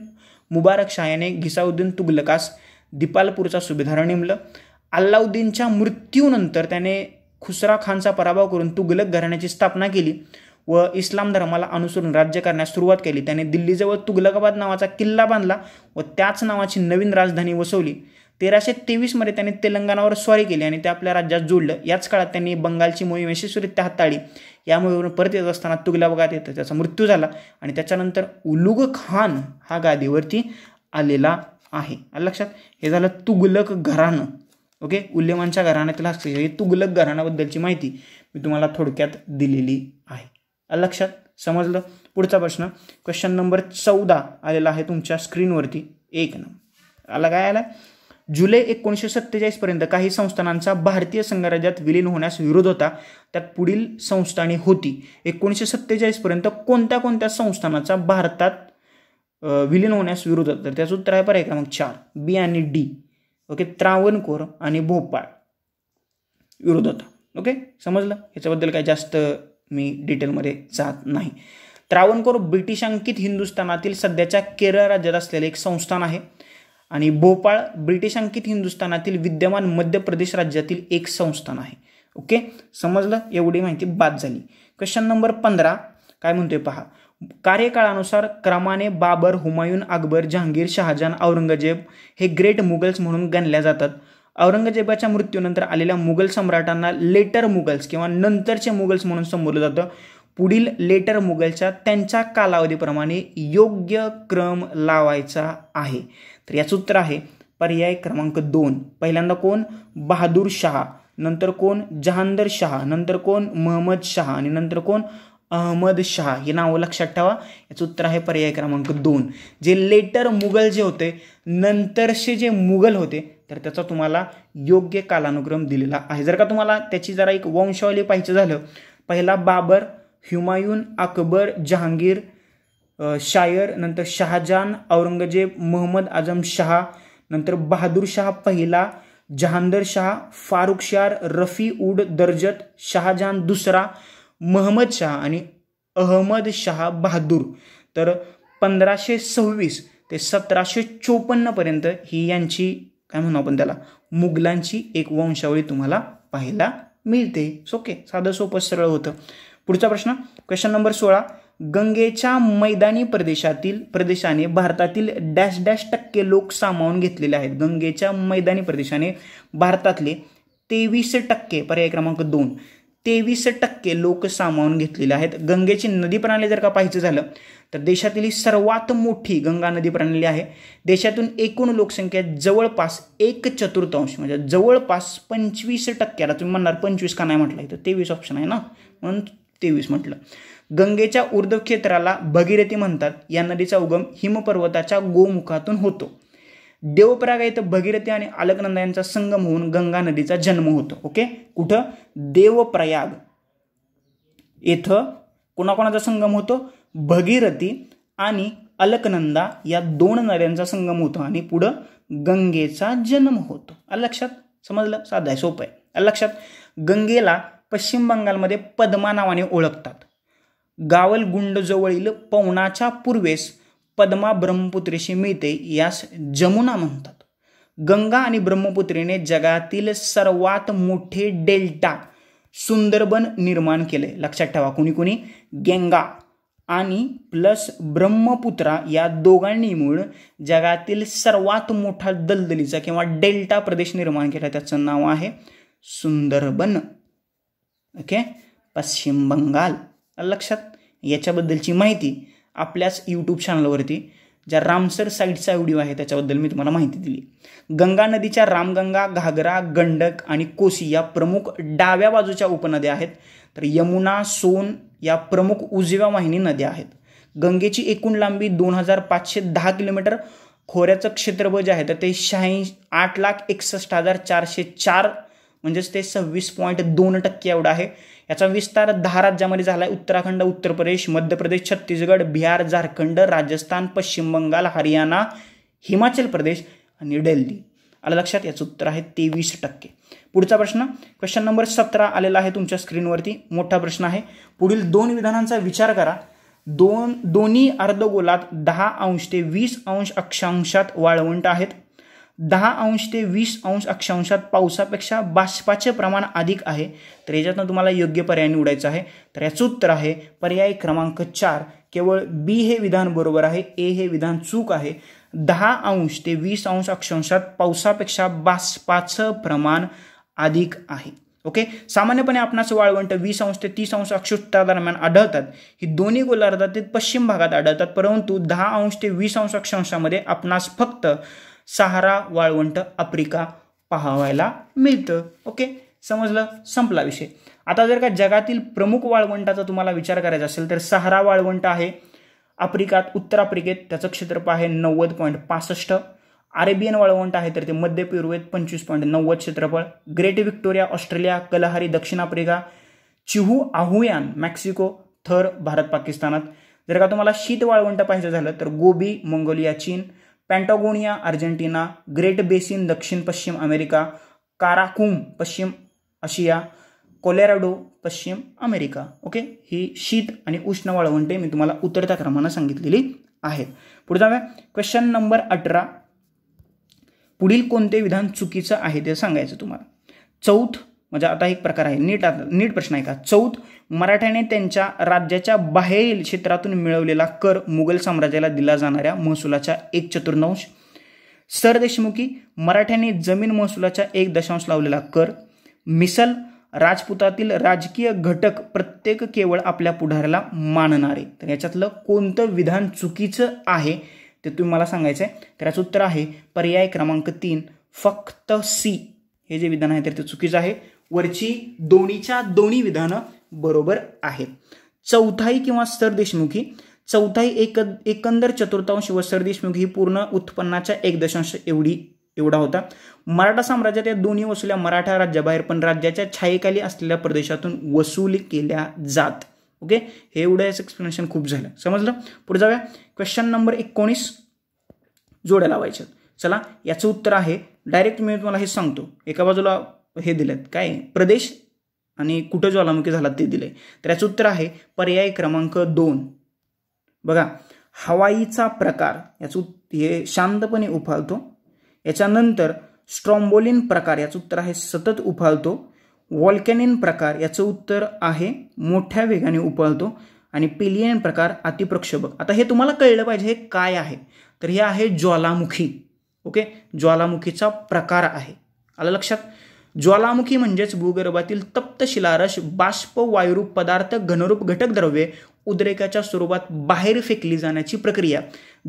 मुबारक शाह याने घिसाउद्दीन तुगलकास दिपालपूरचा सुभेदार नेमलं अल्लाउद्दीनच्या मृत्यूनंतर त्याने खुसरा खानचा पराभव करून तुगलक घराण्याची स्थापना केली व इस्लाम धर्माला अनुसरून राज्य करण्यास सुरुवात केली त्याने दिल्लीजवळ तुगलकाबाद नावाचा किल्ला बांधला व त्याच नावाची नवीन राजधानी वसवली तेराशे तेवीसमध्ये त्यांनी तेलंगणावर स्वारी केली आणि ते आपल्या राज्यात जोडलं याच काळात त्यांनी बंगालची मोहीम यशस्वीरित्या हाताळली या मोहिमेवरून परत येत असताना तुगलाबागात येतं त्याचा मृत्यू झाला आणि त्याच्यानंतर उलुग खान हा गादीवरती आलेला आहे लक्षात हे झालं तुगलक घराणं ओके उल्यमानच्या घराण्यातील असते हे तुगलक घराण्याबद्दलची माहिती मी तुम्हाला थोडक्यात दिलेली आहे लक्षात समजलं पुढचा प्रश्न क्वेश्चन नंबर चौदा आलेला आहे तुमच्या स्क्रीनवरती एक नंबर आला काय आला जुलै एकोणीसशे पर्यंत काही संस्थानांचा भारतीय संघराज्यात विलीन होण्यास विरोध होता त्यात पुढील संस्थाने होती एकोणीसशे पर्यंत कोणत्या कोणत्या संस्थानाचा भारतात विलीन होण्यास विरोध होता तर त्याचं उत्तर आहे पर्याय क्रमांक चार बी आणि डी ओके त्रावणकोर आणि भोपाळ विरोध होता ओके समजलं याच्याबद्दल काही जास्त मी डिटेलमध्ये जात नाही त्रावणकोर ब्रिटिशांकित हिंदुस्थानातील सध्याच्या केरळ राज्यात असलेले एक संस्थान आहे आणि भोपाळ ब्रिटिशांकित हिंदुस्थानातील विद्यमान मध्य प्रदेश राज्यातील एक संस्थान आहे ओके समजलं एवढी माहिती बाद झाली क्वेश्चन नंबर पंधरा काय म्हणतोय पहा कार्यकाळानुसार क्रमाने बाबर हुमायून अकबर जहांगीर शहाजान औरंगजेब हे ग्रेट मुघल्स म्हणून गणल्या जातात औरंगजेबाच्या मृत्यूनंतर आलेल्या मुघल सम्राटांना लेटर मुघल्स किंवा नंतरचे मुघल्स म्हणून संबोधलं जातं पुढील लेटर मुघलच्या त्यांच्या कालावधीप्रमाणे योग्य क्रम लावायचा आहे तर याचं उत्तर आहे पर्याय क्रमांक दोन पहिल्यांदा कोण बहादूर शहा नंतर कोण जहांदर शहा नंतर कोण महमद शहा आणि नंतर कोण अहमद शहा हे नावं लक्षात ठेवा याचं उत्तर आहे पर्याय क्रमांक दोन जे लेटर मुघल जे होते नंतरचे जे मुघल होते तर त्याचा तुम्हाला योग्य कालानुक्रम दिलेला आहे जर का तुम्हाला त्याची जरा एक वंशावली पाहिजे झालं पहिला बाबर हुमायून अकबर जहांगीर शायर नंतर शहाजहान औरंगजेब मोहम्मद आजम शहा नंतर बहादूर शाह पहिला जहांदर शाह फारुख शार रफी उड दर्जत शहाजहान दुसरा महमद शाह आणि अहमद शाह बहादूर तर पंधराशे सव्वीस ते सतराशे चोपन्नपर्यंत ही यांची काय म्हणू आपण त्याला मुघलांची एक वंशावळी तुम्हाला पाहायला मिळते सोके साधं सोपं सरळ होतं पुढचा प्रश्न क्वेश्चन नंबर सोळा गंगेच्या मैदानी प्रदेशातील प्रदेशाने भारतातील डॅश डॅश टक्के लोक सामावून घेतलेले आहेत गंगेच्या मैदानी प्रदेशाने भारतातले तेवीस टक्के पर्याय क्रमांक दोन तेवीस टक्के लोक सामावून घेतलेले आहेत गंगेची नदी प्रणाली जर का पाहायचं झालं तर देशातील ही सर्वात मोठी गंगा नदी प्रणाली आहे देशातून एकूण लोकसंख्या जवळपास एक चतुर्थांश म्हणजे जवळपास पंचवीस टक्क्याला तुम्ही म्हणणार पंचवीस का नाही म्हटलं तर तेवीस ऑप्शन आहे ना म्हणून तेवीस म्हटलं गंगेच्या ऊर्ध्व क्षेत्राला भगीरथी म्हणतात या नदीचा उगम हिमपर्वताच्या गोमुखातून होतो देवप्रागा इथं भगीरथी आणि अलकनंदा यांचा संगम होऊन गंगा नदीचा जन्म होतो ओके कुठं देवप्रयाग इथं कोणाकोणाचा संगम होतो भगीरथी आणि अलकनंदा या दोन नद्यांचा संगम होतो आणि पुढं गंगेचा जन्म होतो लक्षात समजलं साधं आहे सोपं आहे लक्षात गंगेला पश्चिम बंगालमध्ये पद्मा नावाने ओळखतात गावलगुंडजवळील पवनाच्या पूर्वेस पद्मा ब्रह्मपुत्रीशी मिळते यास जमुना म्हणतात गंगा आणि ब्रह्मपुत्रीने जगातील सर्वात मोठे डेल्टा सुंदरबन निर्माण केले लक्षात ठेवा कुणी कुणी गेंगा आणि प्लस ब्रह्मपुत्रा या दोघांनी मिळून जगातील सर्वात मोठा दलदलीचा किंवा डेल्टा प्रदेश निर्माण केला त्याचं नाव आहे सुंदरबन ओके पश्चिम बंगाल लक्षात याच्याबद्दलची माहिती आपल्याच यूट्यूब चॅनलवरती ज्या रामसर साईटचा व्हिडिओ आहे त्याच्याबद्दल मी तुम्हाला माहिती दिली गंगा नदीच्या रामगंगा घागरा गंडक आणि कोसी या प्रमुख डाव्या बाजूच्या उपनद्या आहेत तर यमुना सोन या प्रमुख उजव्या वाहिनी नद्या आहेत गंगेची एकूण लांबी दोन हजार पाचशे दहा किलोमीटर खोऱ्याचं क्षेत्रफळ जे आहे तर ते शहाऐंशी आठ लाख एकसष्ट हजार चारशे चार म्हणजेच ते सव्वीस पॉईंट दोन टक्के एवढं आहे याचा विस्तार दहा राज्यामध्ये झाला आहे उत्तराखंड उत्तर प्रदेश मध्य प्रदेश छत्तीसगड बिहार झारखंड राजस्थान पश्चिम बंगाल हरियाणा हिमाचल प्रदेश आणि दिल्ली आलं लक्षात याचं उत्तर आहे तेवीस टक्के पुढचा प्रश्न क्वेश्चन नंबर सतरा आलेला आहे तुमच्या स्क्रीनवरती मोठा प्रश्न आहे पुढील दोन विधानांचा विचार करा दोन दोन्ही अर्धगोलात दहा अंश ते वीस अंश अक्षांशात वाळवंट आहेत दहा अंश ते वीस अंश अक्षांशात पावसापेक्षा बाष्पाचे प्रमाण अधिक आहे तर याच्यातनं तुम्हाला योग्य पर्याय निवडायचा आहे तर याचं उत्तर आहे पर्याय क्रमांक चार केवळ बी हे विधान बरोबर आहे ए हे विधान चूक आहे दहा अंश ते वीस अंश अक्षांशात पावसापेक्षा बाष्पाचं प्रमाण अधिक आहे ओके सामान्यपणे आपणास वाळवंट वीस अंश ते तीस अंश अक्षुष्ठता दरम्यान आढळतात ही दोन्ही गोलार्धातील पश्चिम भागात आढळतात परंतु दहा अंश ते वीस अंश अक्षांशामध्ये आपणास फक्त सहारा वाळवंट आफ्रिका पाहावायला मिळतं ओके समजलं संपला विषय आता जर का जगातील प्रमुख वाळवंटाचा तुम्हाला विचार करायचा असेल तर सहारा वाळवंट आहे आफ्रिकात उत्तर आफ्रिकेत त्याचं क्षेत्रफळ आहे नव्वद पॉईंट पासष्ट अरेबियन वाळवंट आहे तर ते मध्य पूर्वेत पंचवीस पॉईंट नव्वद क्षेत्रफळ ग्रेट व्हिक्टोरिया ऑस्ट्रेलिया कलहारी दक्षिण Africa Chihuahuan Mexico Thar Bharat पाकिस्तानात जर का तुम्हाला शीत वाळवंट पाहिजे झालं तर गोबी मंगोलिया चीन पॅन्टागोनिया अर्जेंटिना ग्रेट बेसिन दक्षिण पश्चिम अमेरिका काराकुम पश्चिम आशिया कोलेराडो पश्चिम अमेरिका ओके ही शीत आणि उष्ण वाळवंटे मी तुम्हाला उतरत्या क्रमानं सांगितलेली आहेत पुढे जाऊया क्वेश्चन नंबर अठरा पुढील कोणते विधान चुकीचं आहे ते सांगायचं तुम्हाला चौथ म्हणजे आता एक प्रकार आहे नीट नीट प्रश्न आहे का चौथ मराठ्याने त्यांच्या राज्याच्या बाहेरील क्षेत्रातून मिळवलेला कर मुघल साम्राज्याला दिला जाणाऱ्या महसुलाच्या एक चतुर्णांश सरदेशमुखी मराठ्यांनी जमीन महसुलाच्या एक दशांश लावलेला कर मिसल राजपुतातील राजकीय घटक प्रत्येक केवळ आपल्या पुढाऱ्याला मानणारे तर याच्यातलं कोणतं विधान चुकीचं आहे ते तुम्ही मला सांगायचं आहे तर याचं उत्तर आहे पर्याय क्रमांक तीन फक्त सी हे जे विधान आहे तर ते चुकीचं आहे वरची दोन्हीच्या दोन्ही विधानं बरोबर आहेत चौथाई किंवा सरदेशमुखी चौथाई एक एकंदर चतुर्थांश व सरदेशमुखी ही पूर्ण उत्पन्नाच्या एक दशांश एवढी एवढा होता मराठा साम्राज्यात या दोन्ही वसुल्या मराठा राज्याबाहेर पण राज्याच्या छायेखाली असलेल्या प्रदेशातून वसूल केल्या जात ओके हे एवढं याचं एक्सप्लेनेशन खूप झालं समजलं पुढे जाऊया क्वेश्चन नंबर एकोणीस जोड्या लावायच्या चला याचं उत्तर आहे डायरेक्ट मी तुम्हाला हे सांगतो एका बाजूला हे दिलेत काय प्रदेश आणि कुठं ज्वालामुखी झाला ते दिले तर याचं उत्तर आहे पर्याय क्रमांक दोन बघा हवाईचा प्रकार याचं हे शांतपणे उफाळतो याच्यानंतर स्ट्रॉम्बोलिन प्रकार याचं उत्तर आहे सतत उफाळतो वॉल्कॅनिन प्रकार याचं उत्तर आहे मोठ्या वेगाने उफाळतो आणि पेलियन प्रकार अतिप्रक्षोभक आता हे तुम्हाला कळलं पाहिजे हे काय आहे तर हे आहे ज्वालामुखी ओके ज्वालामुखीचा प्रकार आहे आलं लक्षात ज्वालामुखी म्हणजेच भूगर्भातील तप्त शिलारस बाष्प वायुरूप पदार्थ घनरूप घटक द्रव्ये उद्रेकाच्या स्वरूपात बाहेर फेकली जाण्याची प्रक्रिया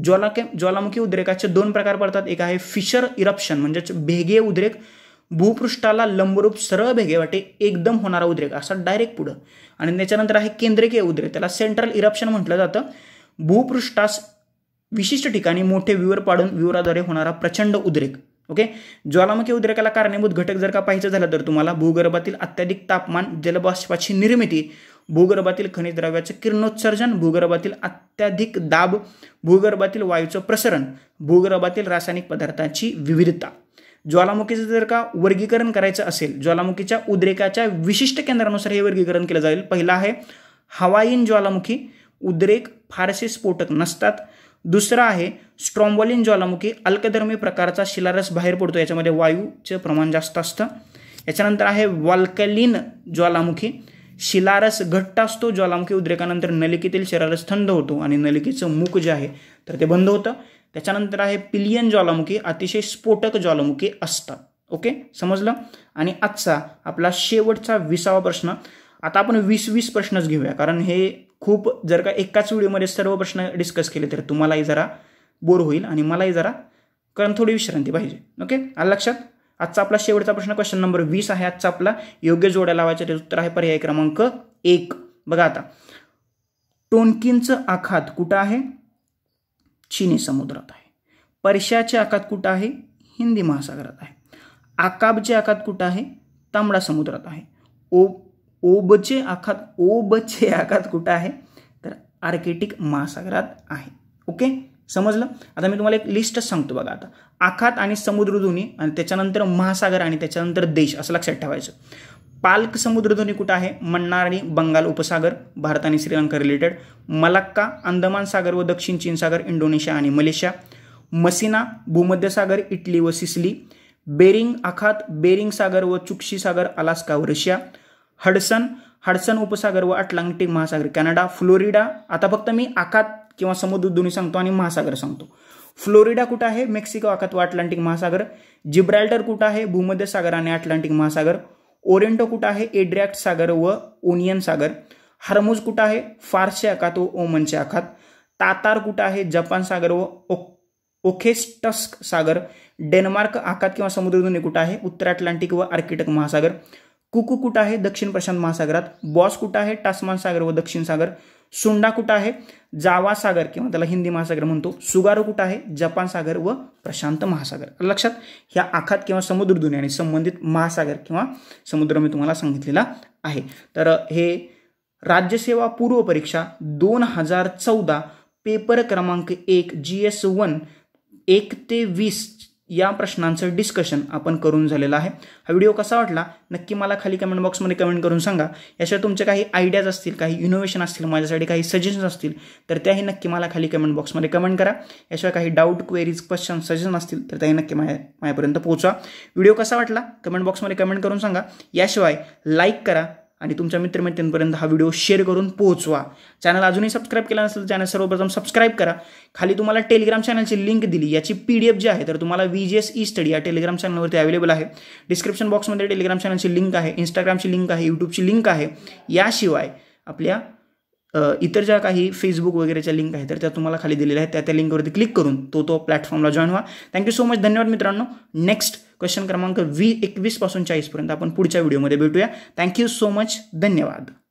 ज्वालाके ज्वालामुखी उद्रेकाचे दोन प्रकार पडतात एक आहे फिशर इरप्शन म्हणजेच भेगे उद्रेक भूपृष्ठाला लंबरूप सरळ भेगे वाटे एकदम होणारा उद्रेक असा डायरेक्ट पुढं आणि त्याच्यानंतर आहे केंद्रकीय उद्रेक त्याला सेंट्रल इरप्शन म्हटलं जातं भूपृष्ठास विशिष्ट ठिकाणी मोठे विवर पाडून विवराद्वारे होणारा प्रचंड उद्रेक ओके ज्वालामुखी उद्रेकाला कारणीभूत घटक जर का पाहायचं झालं तर तुम्हाला भूगर्भातील अत्याधिक तापमान जलबाष्पाची निर्मिती भूगर्भातील खनिज द्रव्याचं किरणोत्सर्जन भूगर्भातील अत्याधिक दाब भूगर्भातील वायूचं प्रसरण भूगर्भातील रासायनिक पदार्थांची विविधता ज्वालामुखीचं जर का वर्गीकरण करायचं असेल ज्वालामुखीच्या उद्रेकाच्या विशिष्ट केंद्रानुसार हे वर्गीकरण केलं जाईल पहिला आहे हवाईन ज्वालामुखी उद्रेक फारसे स्फोटक नसतात दुसरा आहे स्ट्रॉम्बॉलिन ज्वालामुखी अल्कधर्मी प्रकारचा शिलारस बाहेर पडतो याच्यामध्ये वायूचं प्रमाण जास्त असतं याच्यानंतर आहे वाल्कलिन ज्वालामुखी शिलारस घट्ट असतो ज्वालामुखी उद्रेकानंतर नलिकेतील शिलारस थंड होतो आणि नलिकेचं मुख जे आहे तर ते बंद होतं त्याच्यानंतर आहे पिलियन ज्वालामुखी अतिशय स्फोटक ज्वालामुखी असतात ओके समजलं आणि आजचा आपला शेवटचा विसावा प्रश्न आता आपण वीस वीस प्रश्नच घेऊया कारण हे खूप जर का एकाच व्हिडिओमध्ये सर्व प्रश्न डिस्कस केले तर तुम्हालाही जरा बोर होईल आणि मलाही जरा कारण थोडी विश्रांती पाहिजे ओके आलं लक्षात आजचा आपला शेवटचा प्रश्न क्वेश्चन नंबर वीस आहे आजचा आपला योग्य जोड्या लावायचं ते उत्तर आहे पर्याय क्रमांक एक बघा आता टोनकिनचं आखात कुठं आहे चिनी समुद्रात आहे पर्शियाचे आखात कुठं आहे हिंदी महासागरात आहे आकाबचे आखात कुठं आहे तांबडा समुद्रात आहे ओ ओबचे आखात ओबचे आखात कुठं आहे तर आर्किटिक महासागरात आहे ओके समजलं आता मी तुम्हाला एक लिस्ट सांगतो बघा आता आखात आणि समुद्रधुनी आणि त्याच्यानंतर महासागर आणि त्याच्यानंतर देश असं लक्षात ठेवायचं पालक समुद्रधुनी कुठं आहे मन्नार आणि बंगाल उपसागर भारत आणि श्रीलंका रिलेटेड मलाक्का अंदमान सागर व दक्षिण चीन सागर इंडोनेशिया आणि मलेशिया मसिना भूमध्य सागर इटली व सिसली बेरिंग आखात बेरिंग सागर व चुक्षी सागर अलास्का व रशिया हडसन हडसन उपसागर व अटलांटिक महासागर कॅनडा फ्लोरिडा आता फक्त मी आकात किंवा समुद्र दोन्ही सांगतो आणि महासागर सांगतो फ्लोरिडा कुठं आहे मेक्सिको आखात व अटलांटिक महासागर जिब्राल्टर कुठं आहे भूमध्य सागर आणि अटलांटिक महासागर ओरेंटो कुठं आहे एड्रॅक्ट सागर व ओनियन सागर हार्मोज कुठं आहे फारसे आखात व ओमनचे आखात तातार कुठं आहे जपान सागर व ओखेस्टस्क सागर डेन्मार्क आखात किंवा दोन्ही कुठं आहे उत्तर अटलांटिक व आर्किटक महासागर कुकू कुठं आहे दक्षिण प्रशांत महासागरात बॉस कुठं आहे टास्मान सागर व दक्षिण सागर सुंडा कुठं आहे जावा सागर किंवा त्याला हिंदी महासागर म्हणतो सुगारो कुठं आहे जपान सागर व प्रशांत महासागर लक्षात ह्या आखात किंवा समुद्र दुनियाने संबंधित महासागर किंवा समुद्र मी तुम्हाला सांगितलेला आहे तर हे राज्यसेवा पूर्व परीक्षा दोन हजार चौदा पेपर क्रमांक एक जी एस वन एक ते वीस या प्रश्नांचं डिस्कशन आपण करून झालेलं आहे हा व्हिडिओ कसा वाटला नक्की मला खाली कमेंट बॉक्समध्ये कमेंट करून सांगा याशिवाय तुमचे काही आयडियाज असतील काही इनोव्हेशन असतील माझ्यासाठी काही सजेशन्स असतील तर त्याही नक्की मला खाली कमेंट बॉक्समध्ये कमेंट करा याशिवाय काही डाऊट क्वेरीज क्वेश्चन सजेशन असतील तर त्याही नक्की माझ्या माझ्यापर्यंत पोहोचवा व्हिडिओ कसा वाटला कमेंट बॉक्समध्ये कमेंट करून सांगा याशिवाय लाईक करा आणि तुमच्या मित्रमैत्रिणींपर्यंत हा व्हिडिओ शेअर करून पोहोचवा चॅनल अजूनही सबस्क्राईब केला नसेल चॅनल सर्वप्रथम सबस्क्राईब करा खाली तुम्हाला टेलिग्राम चॅनलची लिंक दिली याची पी डी एफ जी आहे तर तुम्हाला V G S E study या टेलिग्राम चॅनलवरती अवेलेबल आहे डिस्क्रिप्शन बॉक्समध्ये टेलिग्राम चॅनलची लिंक आहे इंस्टाग्रामची लिंक आहे यूट्यूबची लिंक आहे याशिवाय आपल्या इतर ज्या काही फेसबुक वगैरेच्या लिंक आहेत तर त्या तुम्हाला खाली दिलेल्या आहेत त्या त्या लिंकवरती क्लिक करून तो तो प्लॅटफॉर्मला जॉईन व्हा थँक्यू सो मच धन्यवाद मित्रांनो नेक्स्ट क्वेश्चन क्रमांक वी एकवीसपासून चाळीसपर्यंत आपण पुढच्या व्हिडिओमध्ये भेटूया थँक्यू सो मच धन्यवाद